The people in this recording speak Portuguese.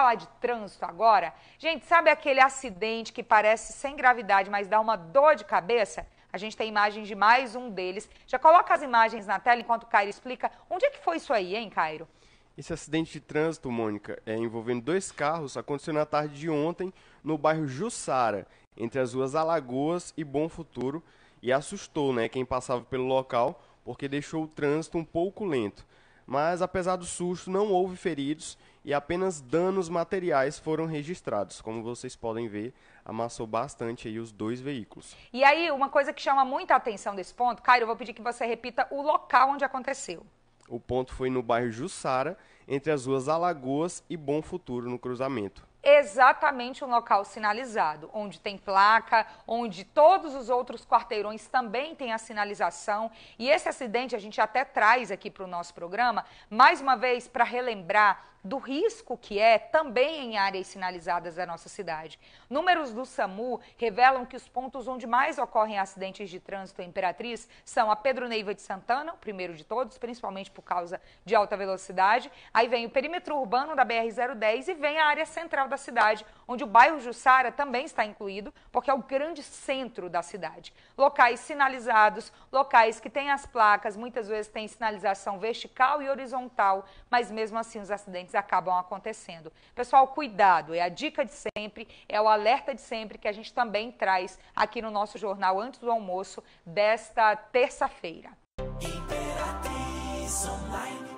falar de trânsito agora? Gente, sabe aquele acidente que parece sem gravidade, mas dá uma dor de cabeça? A gente tem imagens de mais um deles. Já coloca as imagens na tela enquanto o Cairo explica. Onde é que foi isso aí, hein, Cairo? Esse acidente de trânsito, Mônica, é, envolvendo dois carros, aconteceu na tarde de ontem no bairro Jussara, entre as ruas Alagoas e Bom Futuro, e assustou né, quem passava pelo local porque deixou o trânsito um pouco lento mas apesar do susto, não houve feridos e apenas danos materiais foram registrados. Como vocês podem ver, amassou bastante aí os dois veículos. E aí, uma coisa que chama muita atenção desse ponto, Cairo, eu vou pedir que você repita o local onde aconteceu. O ponto foi no bairro Jussara, entre as ruas Alagoas e Bom Futuro, no cruzamento exatamente um local sinalizado, onde tem placa, onde todos os outros quarteirões também têm a sinalização. E esse acidente a gente até traz aqui para o nosso programa, mais uma vez para relembrar do risco que é também em áreas sinalizadas da nossa cidade. Números do SAMU revelam que os pontos onde mais ocorrem acidentes de trânsito em Imperatriz são a Pedro Neiva de Santana, o primeiro de todos, principalmente por causa de alta velocidade. Aí vem o perímetro urbano da BR-010 e vem a área central da cidade, onde o bairro Jussara também está incluído, porque é o grande centro da cidade. Locais sinalizados, locais que têm as placas, muitas vezes têm sinalização vertical e horizontal, mas mesmo assim os acidentes acabam acontecendo. Pessoal, cuidado, é a dica de sempre, é o alerta de sempre que a gente também traz aqui no nosso jornal antes do almoço desta terça-feira. Imperatriz Online.